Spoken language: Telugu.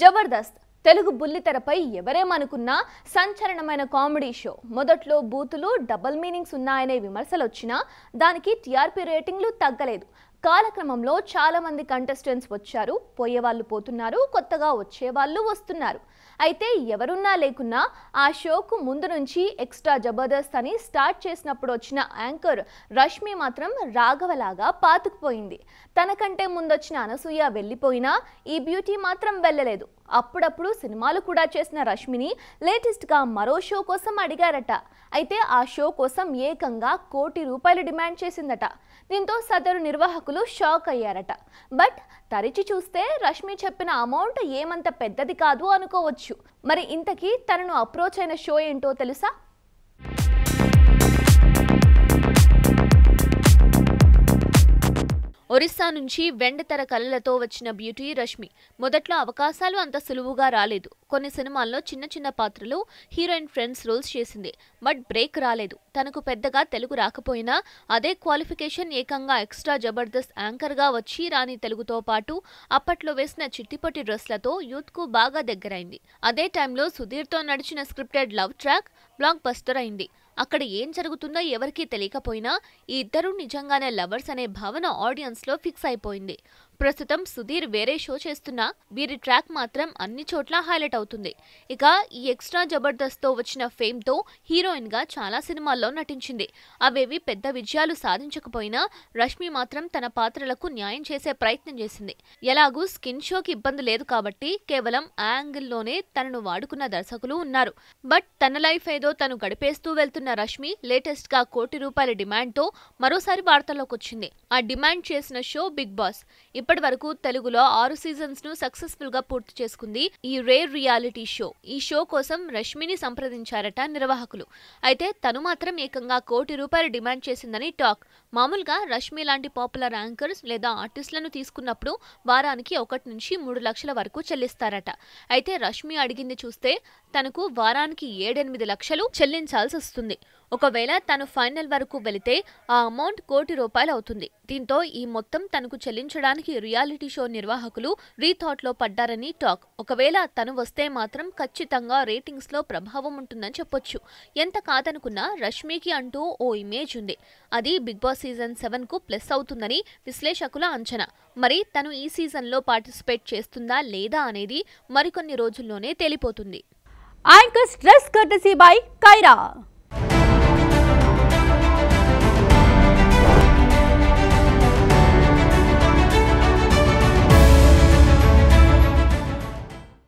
జబర్దస్త్ తెలుగు బుల్లితెరపై ఎవరేమనుకున్నా సంచలనమైన కామెడీ షో మొదట్లో బూతులు డబల్ మీనింగ్స్ ఉన్నాయనే విమర్శలు వచ్చినా దానికి టీఆర్పీ రేటింగ్లు తగ్గలేదు కాలక్రమంలో చాలామంది కంటెస్టెంట్స్ వచ్చారు పోయేవాళ్ళు పోతున్నారు కొత్తగా వచ్చేవాళ్ళు వస్తున్నారు అయితే ఎవరున్నా లేకున్నా ఆ షోకు ముందు నుంచి ఎక్స్ట్రా జబర్దస్త్ అని స్టార్ట్ చేసినప్పుడు వచ్చిన యాంకర్ రష్మి మాత్రం రాఘవలాగా పాతుకుపోయింది తనకంటే ముందొచ్చిన అనసూయ వెళ్ళిపోయినా ఈ బ్యూటీ మాత్రం వెళ్ళలేదు అప్పుడప్పుడు సినిమాలు కూడా చేసిన రష్మిని లేటెస్ట్గా మరో షో కోసం అడిగారట అయితే ఆ షో కోసం ఏకంగా కోటి రూపాయలు డిమాండ్ చేసిందట దీంతో సదరు నిర్వాహకులు ప్రేక్షకులు షాక్ అయ్యారట బట్ తరిచి చూస్తే రష్మి చెప్పిన అమౌంట్ ఏమంత పెద్దది కాదు అనుకోవచ్చు మరి ఇంతకీ తనను అప్రోచ్ అయిన షో ఏంటో తెలుసా ఒరిస్సా నుంచి వెండితెర కళలతో వచ్చిన బ్యూటీ రష్మి మొదట్లో అవకాశాలు అంత సులువుగా రాలేదు కొన్ని సినిమాల్లో చిన్న చిన్న పాత్రలు హీరోయిన్ ఫ్రెండ్స్ రోల్స్ చేసింది బట్ బ్రేక్ రాలేదు తనకు పెద్దగా తెలుగు రాకపోయినా అదే క్వాలిఫికేషన్ ఏకంగా ఎక్స్ట్రా జబర్దస్త్ యాంకర్గా వచ్చి రాని తెలుగుతో పాటు అప్పట్లో వేసిన చిట్టిపట్టి డ్రెస్లతో యూత్కు బాగా దగ్గరైంది అదే టైంలో సుధీర్తో నడిచిన scripted love track blockbuster అయింది అక్కడ ఏం జరుగుతుందో ఎవరికీ తెలియకపోయినా ఈ ఇద్దరు నిజంగానే లవర్స్ అనే భావన ఆడియన్స్లో ఫిక్స్ అయిపోయింది ప్రస్తుతం సుధీర్ వేరే షో చేస్తున్నా వీరి ట్రాక్ మాత్రం అన్ని చోట్ల హైలైట్ అవుతుంది ఇక ఈ ఎక్స్ట్రా జబర్దస్త్తో వచ్చిన ఫేమ్తో హీరోయిన్గా చాలా సినిమాల్లో నటించింది అవేవి పెద్ద విజయాలు సాధించకపోయినా రష్మి మాత్రం తన పాత్రలకు న్యాయం చేసే ప్రయత్నం చేసింది ఎలాగూ స్కిన్ షోకి ఇబ్బంది లేదు కాబట్టి కేవలం ఆ యాంగిల్లోనే తనను వాడుకున్న దర్శకులు ఉన్నారు బట్ తన లైఫ్ ఏదో తను గడిపేస్తూ వెళ్తున్న రష్మి లేటెస్ట్గా కోటి రూపాయల డిమాండ్తో మరోసారి వార్తల్లోకి వచ్చింది ఆ డిమాండ్ చేసిన షో బిగ్ బాస్ ఇప్పటి వరకు తెలుగులో ఆరు సీజన్స్ ను సక్సెస్ఫుల్ గా పూర్తి చేసుకుంది ఈ రేర్ రియాలిటీ షో ఈ షో కోసం రష్మిని సంప్రదించారట నిర్వాహకులు అయితే తను మాత్రం ఏకంగా కోటి రూపాయలు డిమాండ్ చేసిందని టాక్ మామూలుగా రష్మి లాంటి పాపులర్ యాంకర్స్ లేదా ఆర్టిస్టులను తీసుకున్నప్పుడు వారానికి ఒకటి నుంచి మూడు లక్షల వరకు చెల్లిస్తారట అయితే రష్మి అడిగింది చూస్తే తనకు వారానికి ఏడెనిమిది లక్షలు చెల్లించాల్సి వస్తుంది ఒకవేళ తను ఫైనల్ వరకు వెళితే ఆ అమౌంట్ కోటి రూపాయలు అవుతుంది దీంతో ఈ మొత్తం తనకు చెల్లించడానికి రియాలిటీ షో నిర్వాహకులు రీథాట్లో పడ్డారని టాక్ ఒకవేళ తను వస్తే మాత్రం ఖచ్చితంగా రేటింగ్స్లో ప్రభావం ఉంటుందని చెప్పొచ్చు ఎంత కాదనుకున్నా రష్మికి అంటూ ఓ ఇమేజ్ ఉంది అది బిగ్ బాస్ సీజన్ సెవెన్కు ప్లస్ అవుతుందని విశ్లేషకుల అంచనా మరి తను ఈ సీజన్లో పార్టిసిపేట్ చేస్తుందా లేదా అనేది మరికొన్ని రోజుల్లోనే తేలిపోతుంది anchors dress courtesy by Kiara